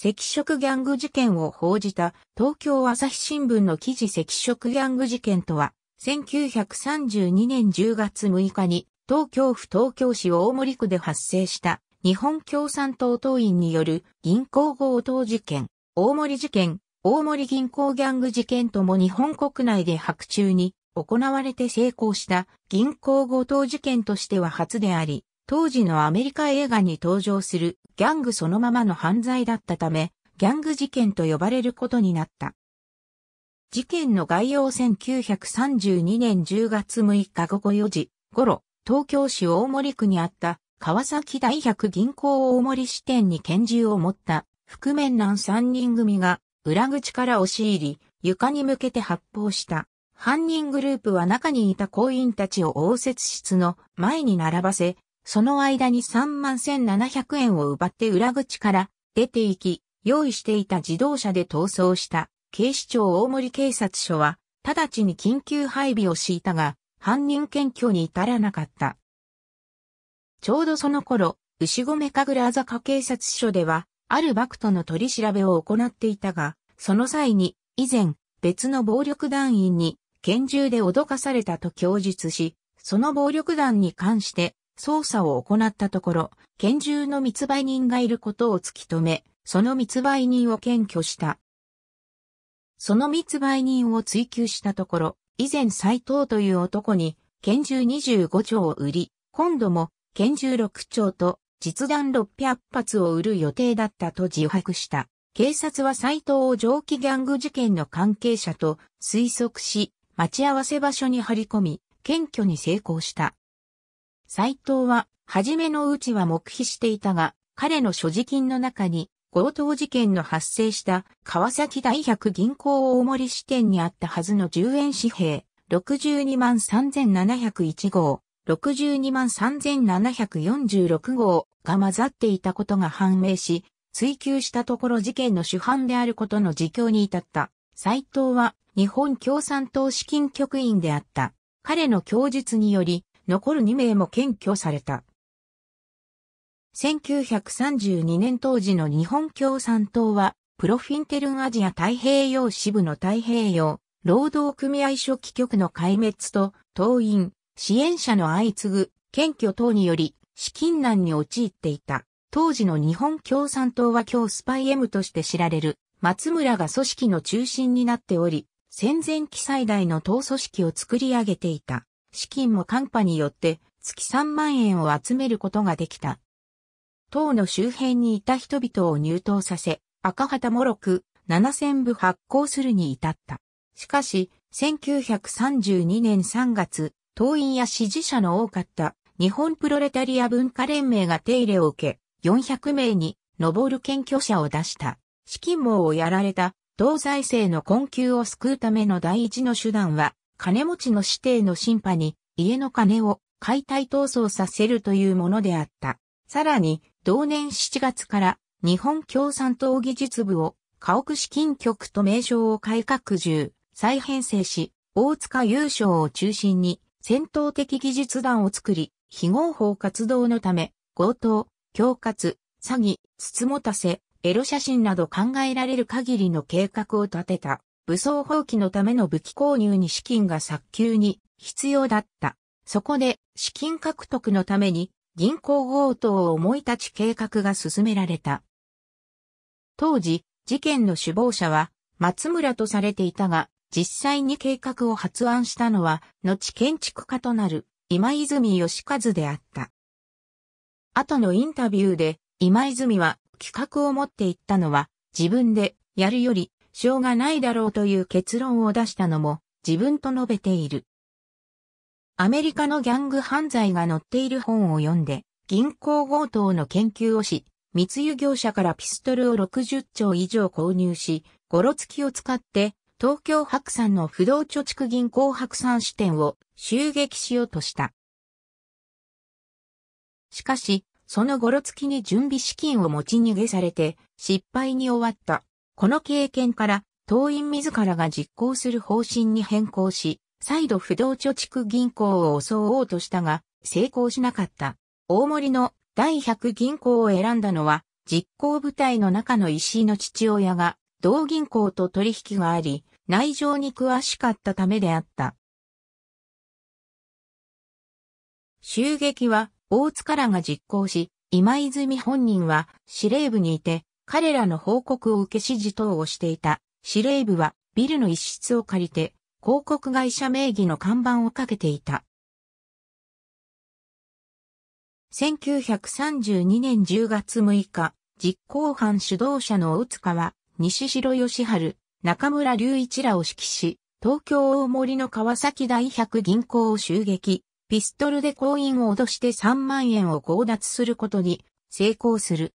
赤色ギャング事件を報じた東京朝日新聞の記事赤色ギャング事件とは、1932年10月6日に東京府東京市大森区で発生した日本共産党党員による銀行強盗事件、大森事件、大森銀行ギャング事件とも日本国内で白昼に行われて成功した銀行強盗事件としては初であり、当時のアメリカ映画に登場するギャングそのままの犯罪だったため、ギャング事件と呼ばれることになった。事件の概要1932年10月6日午後4時頃、東京市大森区にあった川崎大百銀行大森支店に拳銃を持った覆面男3人組が裏口から押し入り、床に向けて発砲した。犯人グループは中にいた行員たちを応接室の前に並ばせ、その間に3万1700円を奪って裏口から出て行き、用意していた自動車で逃走した警視庁大森警察署は、直ちに緊急配備を敷いたが、犯人検挙に至らなかった。ちょうどその頃、牛込神楽坂警察署では、あるバクトの取り調べを行っていたが、その際に、以前、別の暴力団員に、拳銃で脅かされたと供述し、その暴力団に関して、捜査を行ったところ、拳銃の密売人がいることを突き止め、その密売人を検挙した。その密売人を追求したところ、以前斎藤という男に、拳銃25丁を売り、今度も拳銃6丁と実弾600発を売る予定だったと自白した。警察は斎藤を蒸気ギャング事件の関係者と推測し、待ち合わせ場所に張り込み、検挙に成功した。斎藤は、初めのうちは黙秘していたが、彼の所持金の中に、強盗事件の発生した川崎大百銀行大森支店にあったはずの10円紙幣、62万3701号、62万3746号が混ざっていたことが判明し、追求したところ事件の主犯であることの自供に至った。斎藤は日本共産党資金局員であった。彼の供述により、残る2名も検挙された。1932年当時の日本共産党は、プロフィンテルンアジア太平洋支部の太平洋、労働組合書記局の壊滅と、党員、支援者の相次ぐ、検挙等により、資金難に陥っていた。当時の日本共産党は今日スパイ M として知られる、松村が組織の中心になっており、戦前期最大の党組織を作り上げていた。資金もカンパによって月3万円を集めることができた。党の周辺にいた人々を入党させ、赤旗もろく7000部発行するに至った。しかし、1932年3月、党員や支持者の多かった日本プロレタリア文化連盟が手入れを受け、400名に上る検挙者を出した。資金網をやられた、党財政の困窮を救うための第一の手段は、金持ちの指定の審判に家の金を解体闘争させるというものであった。さらに、同年7月から日本共産党技術部を家屋資金局と名称を改革中、再編成し、大塚優勝を中心に戦闘的技術団を作り、非合法活動のため、強盗、恐喝、詐欺、つつもたせ、エロ写真など考えられる限りの計画を立てた。武装放棄のための武器購入に資金が早急に必要だった。そこで資金獲得のために銀行強盗を思い立ち計画が進められた。当時、事件の首謀者は松村とされていたが、実際に計画を発案したのは、後建築家となる今泉義和であった。後のインタビューで、今泉は企画を持っていったのは自分でやるよりしょうがないだろうという結論を出したのも自分と述べている。アメリカのギャング犯罪が載っている本を読んで、銀行強盗の研究をし、密輸業者からピストルを60丁以上購入し、ゴロつきを使って、東京白山の不動貯蓄銀行白山支店を襲撃しようとした。しかし、そのゴロつきに準備資金を持ち逃げされて、失敗に終わった。この経験から、党員自らが実行する方針に変更し、再度不動貯蓄銀行を襲おうとしたが、成功しなかった。大森の第100銀行を選んだのは、実行部隊の中の石井の父親が、同銀行と取引があり、内情に詳しかったためであった。襲撃は、大津からが実行し、今泉本人は司令部にいて、彼らの報告を受け指示等をしていた司令部はビルの一室を借りて広告会社名義の看板をかけていた。1932年10月6日、実行犯主導者の大塚は西城義春、中村隆一らを指揮し、東京大森の川崎大百銀行を襲撃、ピストルで行員を脅して3万円を強奪することに成功する。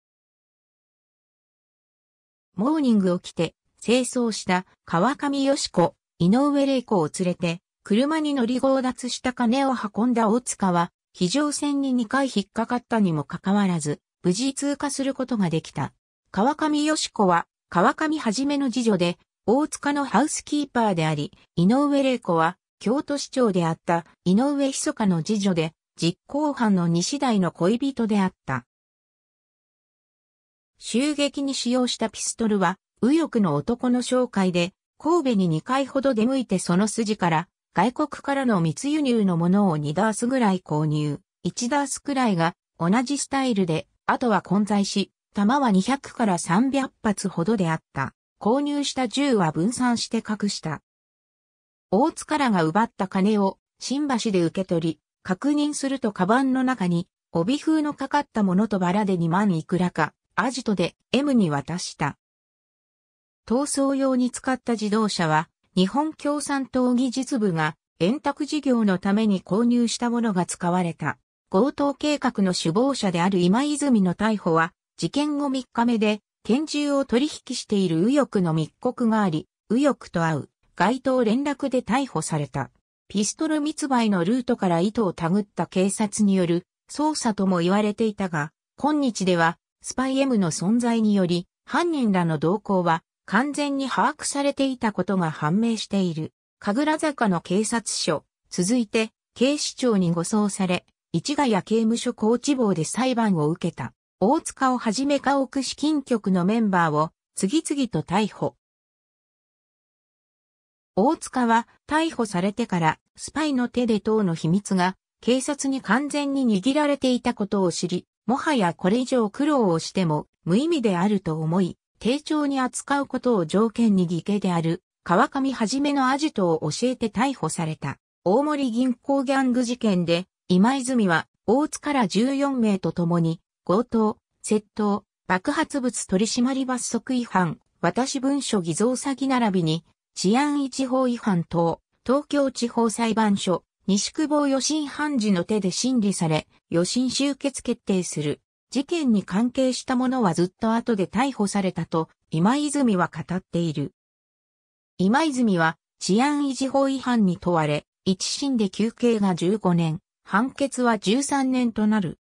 モーニングを着て、清掃した川上義子、井上玲子を連れて、車に乗り強奪した金を運んだ大塚は、非常線に2回引っかかったにもかかわらず、無事通過することができた。川上義子は、川上はじめの次女で、大塚のハウスキーパーであり、井上玲子は、京都市長であった井上ひそかの次女で、実行犯の西大の恋人であった。襲撃に使用したピストルは、右翼の男の紹介で、神戸に2回ほど出向いてその筋から、外国からの密輸入のものを2ダースぐらい購入、1ダースくらいが同じスタイルで、あとは混在し、弾は200から300発ほどであった。購入した銃は分散して隠した。大津からが奪った金を新橋で受け取り、確認するとカバンの中に帯風のかかったものとバラで2万いくらか、アジトで M に渡した。逃走用に使った自動車は、日本共産党技術部が円卓事業のために購入したものが使われた。強盗計画の首謀者である今泉の逮捕は、事件後3日目で、拳銃を取引している右翼の密告があり、右翼と会う、街頭連絡で逮捕された。ピストル密売のルートから糸をたぐった警察による捜査とも言われていたが、今日ではスパイ M の存在により、犯人らの動向は完全に把握されていたことが判明している。神楽坂の警察署、続いて警視庁に護送され、市ヶ谷刑務所高知坊で裁判を受けた。大塚をはじめ家屋資金局のメンバーを次々と逮捕。大塚は逮捕されてからスパイの手で党の秘密が警察に完全に握られていたことを知り、もはやこれ以上苦労をしても無意味であると思い、丁重に扱うことを条件に義兄である川上はじめのアジトを教えて逮捕された。大森銀行ギャング事件で、今泉は大津から14名と共に、強盗、窃盗、爆発物取締罰則違反、私文書偽造詐欺並びに、治安一法違反等、東京地方裁判所、西久保予審判事の手で審理され、予審集結決定する。事件に関係した者はずっと後で逮捕されたと、今泉は語っている。今泉は治安維持法違反に問われ、一審で休刑が15年、判決は13年となる。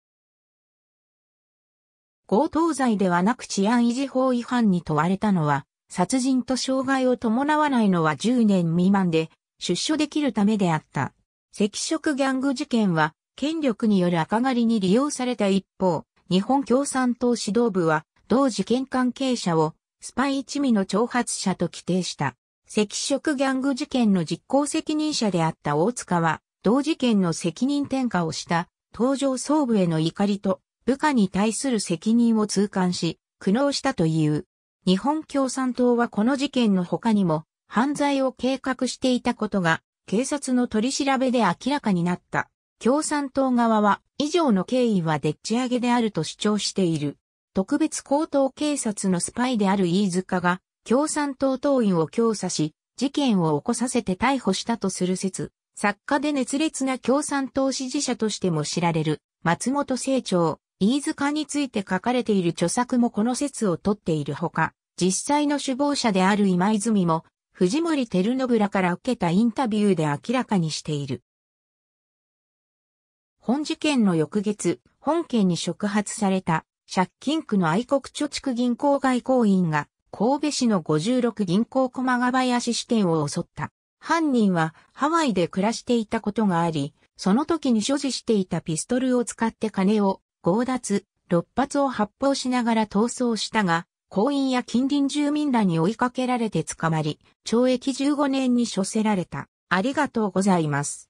強盗罪ではなく治安維持法違反に問われたのは、殺人と傷害を伴わないのは10年未満で、出所できるためであった。赤色ギャング事件は、権力による赤狩りに利用された一方、日本共産党指導部は、同事件関係者を、スパイ一味の挑発者と規定した。赤色ギャング事件の実行責任者であった大塚は、同事件の責任転嫁をした、登場総部への怒りと、部下に対する責任を痛感し、苦悩したという。日本共産党はこの事件の他にも、犯罪を計画していたことが警察の取り調べで明らかになった。共産党側は、以上の経緯はでっち上げであると主張している。特別高等警察のスパイである飯塚が、共産党党員を強査し、事件を起こさせて逮捕したとする説、作家で熱烈な共産党支持者としても知られる、松本清張、飯塚について書かれている著作もこの説をとっているほか、実際の首謀者である今泉も、藤森照信らから受けたインタビューで明らかにしている。本事件の翌月、本件に触発された借金区の愛国貯蓄銀行外交員が神戸市の56銀行駒ヶ林支店を襲った。犯人はハワイで暮らしていたことがあり、その時に所持していたピストルを使って金を強奪、6発を発砲しながら逃走したが、行員や近隣住民らに追いかけられて捕まり、懲役15年に処せられた。ありがとうございます。